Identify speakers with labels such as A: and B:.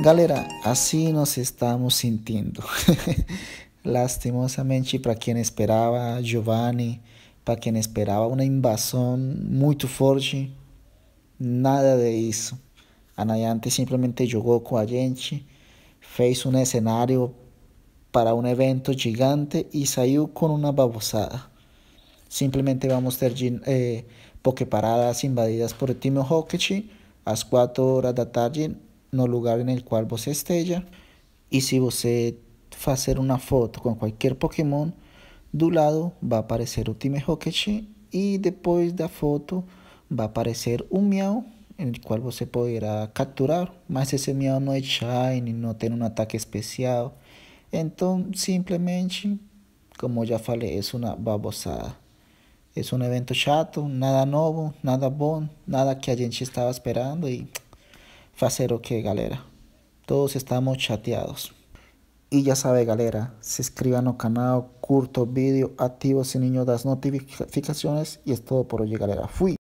A: Galera, assim nos estamos sentindo. Lastimosamente, para quem esperava Giovanni, para quem esperava uma invasão muito forte, nada de isso. A Nayante simplesmente jogou com a gente, fez um cenário para um evento gigante e saiu com uma babosada. Simplesmente vamos ter eh, pokeparadas invadidas por o time Rocket às 4 horas da tarde no lugar em que você esteja. E se você fazer uma foto com qualquer Pokémon, do lado vai aparecer o time Rocket e depois da foto vai aparecer um Meow, em qual você poderá capturar, mas esse Meow não é Shine, não tem um ataque especial. Então, simplesmente, como já falei, é uma babosada. É um evento chato, nada novo, nada bom, nada que a gente estava esperando e hacer o qué, galera. Todos estamos chateados. Y ya sabe, galera, se inscriban al canal, curto, vídeo, activo, y niño, das notificaciones y es todo por hoy, galera. Fui.